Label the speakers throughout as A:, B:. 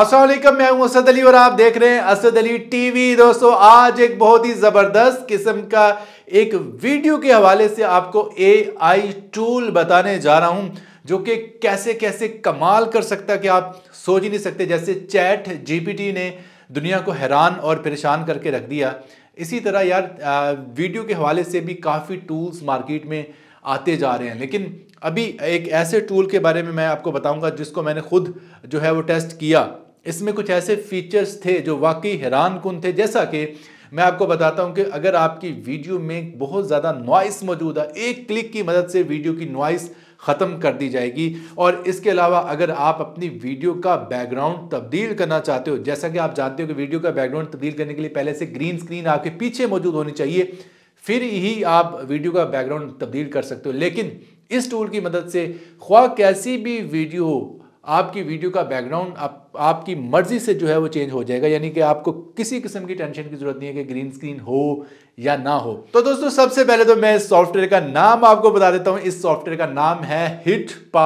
A: असलम मैं हूं असद अली और आप देख रहे हैं असद अली टीवी दोस्तों आज एक बहुत ही ज़बरदस्त किस्म का एक वीडियो के हवाले से आपको एआई टूल बताने जा रहा हूं जो कि कैसे कैसे कमाल कर सकता कि आप सोच ही नहीं सकते जैसे चैट जीपीटी ने दुनिया को हैरान और परेशान करके रख दिया इसी तरह यार वीडियो के हवाले से भी काफ़ी टूल्स मार्केट में आते जा रहे हैं लेकिन अभी एक ऐसे टूल के बारे में मैं आपको बताऊंगा जिसको मैंने खुद जो है वो टेस्ट किया इसमें कुछ ऐसे फीचर्स थे जो वाकई हैरान कन थे जैसा कि मैं आपको बताता हूं कि अगर आपकी वीडियो में बहुत ज़्यादा नॉइस मौजूद है एक क्लिक की मदद से वीडियो की नॉइस ख़त्म कर दी जाएगी और इसके अलावा अगर आप अपनी वीडियो का बैकग्राउंड तब्दील करना चाहते हो जैसा कि आप जानते हो कि वीडियो का बैकग्राउंड तब्दील करने के लिए पहले से ग्रीन स्क्रीन आपके पीछे मौजूद होनी चाहिए फिर ही आप वीडियो का बैकग्राउंड तब्दील कर सकते हो लेकिन इस टूल की मदद से ख्वा कैसी भी वीडियो हो आपकी वीडियो का बैकग्राउंड आप आपकी मर्ज़ी से जो है वो चेंज हो जाएगा यानी कि आपको किसी किस्म की टेंशन की ज़रूरत नहीं है कि ग्रीन स्क्रीन हो या ना हो तो दोस्तों सबसे पहले तो मैं इस सॉफ्टवेयर का नाम आपको बता देता हूं इस सॉफ्टवेयर का नाम है हिट पा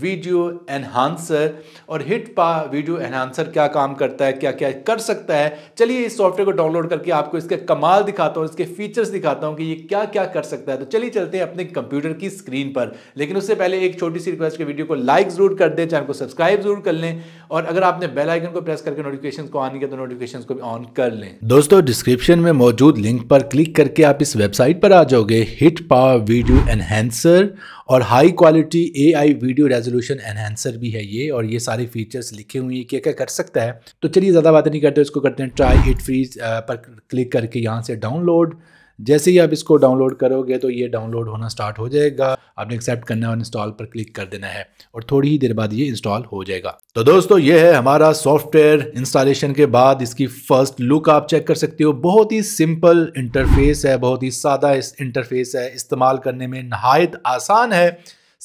A: वीडियो एनहांसर और हिट पा वीडियो एनहांसर क्या काम करता है क्या क्या कर सकता है चलिए इस सॉफ्टवेयर को डाउनलोड करके आपको इसके कमाल दिखाता हूँ इसके फीचर्स दिखाता हूँ कि ये क्या क्या कर सकता है तो चलिए चलते हैं अपने कंप्यूटर की स्क्रीन पर लेकिन उससे पहले एक छोटी सी रिक्वेस्ट के वीडियो को लाइक ज़रूर कर दें चैनल को सब्सक्राइब जरूर कर लें और अगर आपने बेल आइकन को प्रेस करके नोटिफिकेशन को ऑन किया तो नोटिफिकेशन को भी ऑन कर लें दोस्तों डिस्क्रिप्शन में मौजूद लिंक पर क्लिक करके आप इस वेबसाइट पर आ जाओगे हिट पावर वीडियो एनहेंसर और high quality AI video resolution enhancer भी है ये और ये सारे फीचर्स लिखे हुए हैं क्या क्या कर सकता है तो चलिए ज़्यादा बातें नहीं करते इसको करते हैं ट्राई इट फ्रीज पर क्लिक करके यहाँ से डाउनलोड जैसे ही आप इसको डाउनलोड करोगे तो ये डाउनलोड होना स्टार्ट हो जाएगा आपने एक्सेप्ट करना है और इंस्टॉल पर क्लिक कर देना है और थोड़ी ही देर बाद ये इंस्टॉल हो जाएगा तो दोस्तों ये है हमारा सॉफ्टवेयर इंस्टॉलेशन के बाद इसकी फर्स्ट लुक आप चेक कर सकते हो बहुत ही सिंपल इंटरफेस है बहुत ही सादा इस इंटरफेस है इस्तेमाल करने में नहायत आसान है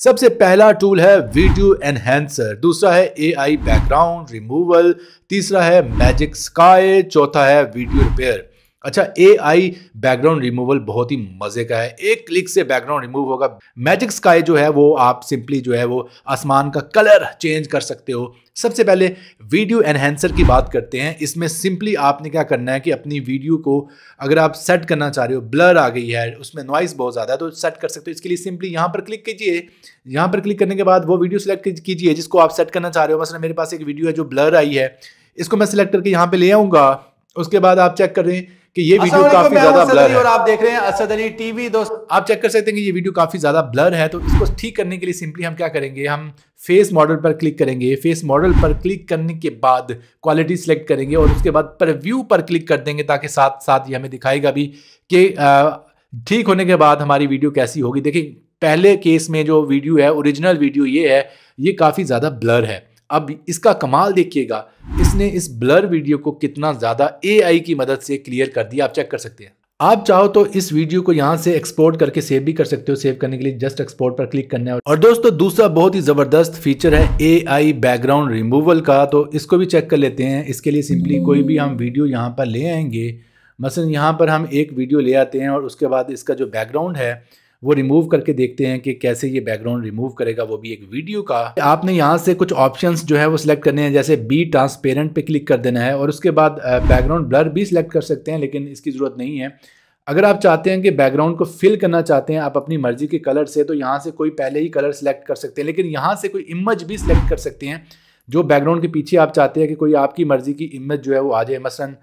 A: सबसे पहला टूल है वीडियो एनहेंसर दूसरा है एआई बैकग्राउंड रिमूवल तीसरा है मैजिक स्काई चौथा है वीडियो रिपेयर अच्छा ए आई बैकग्राउंड रिमूवल बहुत ही मज़े का है एक क्लिक से बैकग्राउंड रिमूव होगा मैजिक स्काई जो है वो आप सिंपली जो है वो आसमान का कलर चेंज कर सकते हो सबसे पहले वीडियो एनहेंसर की बात करते हैं इसमें सिंपली आपने क्या करना है कि अपनी वीडियो को अगर आप सेट करना चाह रहे हो ब्लर आ गई है उसमें नॉइस बहुत ज़्यादा है तो सेट कर सकते हो इसके लिए सिंपली यहाँ पर क्लिक कीजिए यहाँ पर क्लिक करने के बाद वो वीडियो सेलेक्ट कीजिए जिसको आप सेट करना चाह रहे हो मसला मेरे पास एक वीडियो है जो ब्लर आई है इसको मैं सिलेक्ट करके यहाँ पर ले आऊँगा उसके बाद आप चेक कर रहे हैं कि ये वीडियो काफी ज्यादा ब्लर है और आप देख रहे हैं असद अली टीवी दोस्त आप चेक कर सकते हैं कि ये वीडियो काफी ज्यादा ब्लर है तो इसको ठीक करने के लिए सिंपली हम क्या करेंगे हम फेस मॉडल पर क्लिक करेंगे फेस मॉडल पर क्लिक करने के बाद क्वालिटी सिलेक्ट करेंगे और उसके बाद प्रिव्यू पर क्लिक कर देंगे ताकि साथ साथ ये हमें दिखाएगा भी कि ठीक होने के बाद हमारी वीडियो कैसी होगी देखिए पहले केस में जो वीडियो है ओरिजिनल वीडियो ये है ये काफ़ी ज़्यादा ब्लर है अब इसका कमाल देखिएगा इसने इस ब्लर वीडियो को कितना ज़्यादा एआई की मदद से क्लियर कर दिया आप चेक कर सकते हैं आप चाहो तो इस वीडियो को यहाँ से एक्सपोर्ट करके सेव भी कर सकते हो सेव करने के लिए जस्ट एक्सपोर्ट पर क्लिक करना है और दोस्तों दूसरा बहुत ही ज़बरदस्त फीचर है एआई बैकग्राउंड रिमूवल का तो इसको भी चेक कर लेते हैं इसके लिए सिंपली कोई भी हम वीडियो यहाँ पर ले आएंगे मसलन यहाँ पर हम एक वीडियो ले आते हैं और उसके बाद इसका जो बैकग्राउंड है वो रिमूव करके देखते हैं कि कैसे ये बैकग्राउंड रिमूव करेगा वो भी एक वीडियो का आपने यहाँ से कुछ ऑप्शन जो है वो सिलेक्ट करने हैं जैसे बी ट्रांसपेरेंट पे क्लिक कर देना है और उसके बाद बैकग्राउंड ब्लर भी सिलेक्ट कर सकते हैं लेकिन इसकी ज़रूरत नहीं है अगर आप चाहते हैं कि बैकग्राउंड को फिल करना चाहते हैं आप अपनी मर्जी के कलर से तो यहाँ से कोई पहले ही कलर सेलेक्ट कर सकते हैं लेकिन यहाँ से कोई इमेज भी सिलेक्ट कर सकते हैं जो बैकग्राउंड के पीछे आप चाहते हैं कि कोई आपकी मर्ज़ी की इमेज जो है वो आ जाए मसलन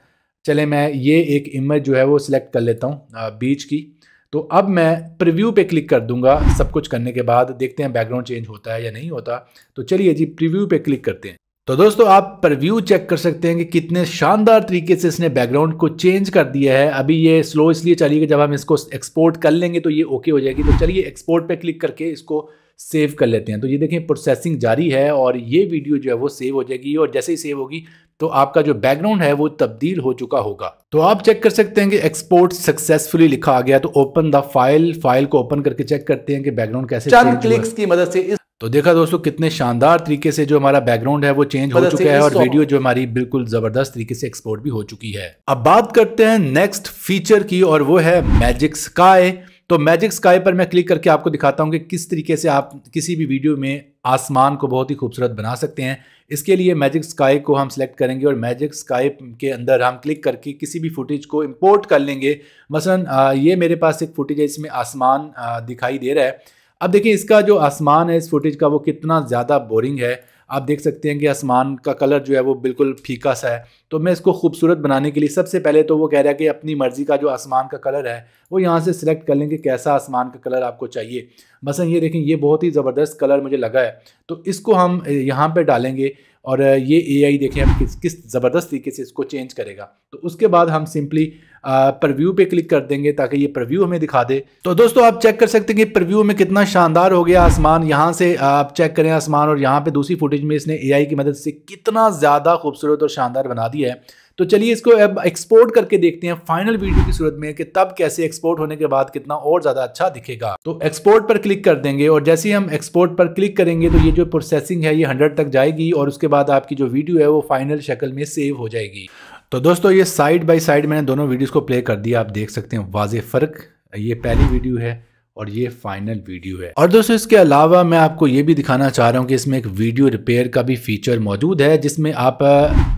A: चले मैं ये एक इमेज जो है वो सिलेक्ट कर लेता हूँ बीच की तो अब मैं प्रीव्यू पे क्लिक कर दूंगा सब कुछ करने के बाद देखते हैं बैकग्राउंड चेंज होता है या नहीं होता तो चलिए जी प्रीव्यू पे क्लिक करते हैं तो दोस्तों आप प्रीव्यू चेक कर सकते हैं कि कितने शानदार तरीके से इसने बैकग्राउंड को चेंज कर दिया है अभी ये स्लो इसलिए चलिए जब हम इसको एक्सपोर्ट कर लेंगे तो ये ओके हो जाएगी तो चलिए एक्सपोर्ट पर क्लिक करके इसको सेव कर लेते हैं तो ये देखें प्रोसेसिंग जारी है और ये वीडियो जो है वो सेव हो जाएगी और जैसे ही सेव होगी तो आपका जो बैकग्राउंड है वो तब्दील हो चुका होगा तो आप चेक कर सकते हैं कि एक्सपोर्ट सक्सेसफुली लिखा आ गया तो ओपन द फाइल फाइल को ओपन करके चेक करते हैं कि बैकग्राउंड कैसे चंद क्लिक्स की मदद से इस तो देखा दोस्तों कितने शानदार तरीके से जो हमारा बैकग्राउंड है वो चेंज हो चुका है और वीडियो जो हमारी बिल्कुल जबरदस्त तरीके से एक्सपोर्ट भी हो चुकी है अब बात करते हैं नेक्स्ट फीचर की और वो है मैजिक स्काई तो मैजिक स्काई पर मैं क्लिक करके आपको दिखाता हूँ कि किस तरीके से आप किसी भी वीडियो में आसमान को बहुत ही खूबसूरत बना सकते हैं इसके लिए मैजिक स्काई को हम सेलेक्ट करेंगे और मैजिक स्काई के अंदर हम क्लिक करके किसी भी फुटेज को इम्पोर्ट कर लेंगे मसलन ये मेरे पास एक फुटेज है इसमें आसमान दिखाई दे रहा है अब देखिए इसका जो आसमान है इस फुटेज का वो कितना ज़्यादा बोरिंग है आप देख सकते हैं कि आसमान का कलर जो है वो बिल्कुल फीका सा है तो मैं इसको खूबसूरत बनाने के लिए सबसे पहले तो वो कह रहा है कि अपनी मर्ज़ी का जो आसमान का कलर है वो यहाँ से सिलेक्ट कर लें कि कैसा आसमान का कलर आपको चाहिए मसलन ये देखें ये बहुत ही ज़बरदस्त कलर मुझे लगा है तो इसको हम यहाँ पर डालेंगे और ये ए आई देखें हम किस किस ज़बरदस्त तरीके से इसको चेंज करेगा तो उसके बाद हम सिंपली प्रव्यू पे क्लिक कर देंगे ताकि ये प्रव्यू हमें दिखा दे तो दोस्तों आप चेक कर सकते हैं कि प्रव्यू में कितना शानदार हो गया आसमान यहाँ से आप चेक करें आसमान और यहाँ पे दूसरी फुटेज में इसने एआई की मदद से कितना ज़्यादा खूबसूरत और शानदार बना दिया है तो चलिए इसको अब एक्सपोर्ट करके देखते हैं फाइनल वीडियो की सूरत में कि तब कैसे एक्सपोर्ट होने के बाद कितना और ज़्यादा अच्छा दिखेगा तो एक्सपोर्ट पर क्लिक कर देंगे और जैसे ही हम एक्सपोर्ट पर क्लिक करेंगे तो ये जो प्रोसेसिंग है ये हंड्रेड तक जाएगी और उसके बाद आपकी जो वीडियो है वो फाइनल शक्ल में सेव हो जाएगी तो दोस्तों ये साइड बाय साइड मैंने दोनों वीडियोस को प्ले कर दिया आप देख सकते हैं वाज फ़र्क ये पहली वीडियो है और ये फाइनल वीडियो है और दोस्तों इसके अलावा मैं आपको ये भी दिखाना चाह रहा हूँ कि इसमें एक वीडियो रिपेयर का भी फीचर मौजूद है जिसमें आप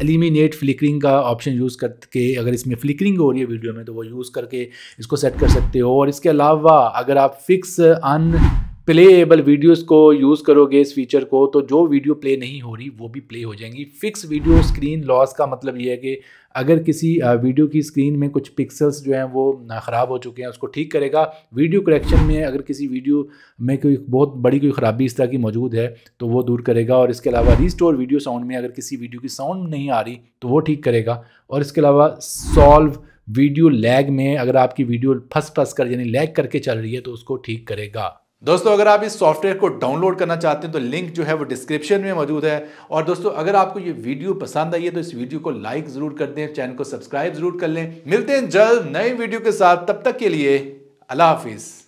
A: एलिमिनेट फ्लिकरिंग का ऑप्शन यूज़ करके अगर इसमें फ्लिकरिंग हो रही है वीडियो में तो वो यूज़ करके इसको सेट कर सकते हो और इसके अलावा अगर आप फिक्स अन प्लेएबल वीडियोस को यूज़ करोगे इस फीचर को तो जो वीडियो प्ले नहीं हो रही वो भी प्ले हो जाएंगी फिक्स वीडियो स्क्रीन लॉस का मतलब ये है कि अगर किसी वीडियो की स्क्रीन में कुछ पिक्सल्स जो हैं वो ख़राब हो चुके हैं उसको ठीक करेगा वीडियो करेक्शन में अगर किसी वीडियो में कोई बहुत बड़ी कोई ख़राबी इस तरह की मौजूद है तो वो दूर करेगा और इसके अलावा स्टोर वीडियो साउंड में अगर किसी वीडियो की साउंड नहीं आ रही तो वो ठीक करेगा और इसके अलावा सॉल्व वीडियो लैग में अगर आपकी वीडियो फंस फंस कर यानी लैग करके चल रही है तो उसको ठीक करेगा दोस्तों अगर आप इस सॉफ्टवेयर को डाउनलोड करना चाहते हैं तो लिंक जो है वो डिस्क्रिप्शन में मौजूद है और दोस्तों अगर आपको ये वीडियो पसंद आई है तो इस वीडियो को लाइक ज़रूर कर दें चैनल को सब्सक्राइब ज़रूर कर लें मिलते हैं जल्द नए वीडियो के साथ तब तक के लिए अल्लाह हाफिज़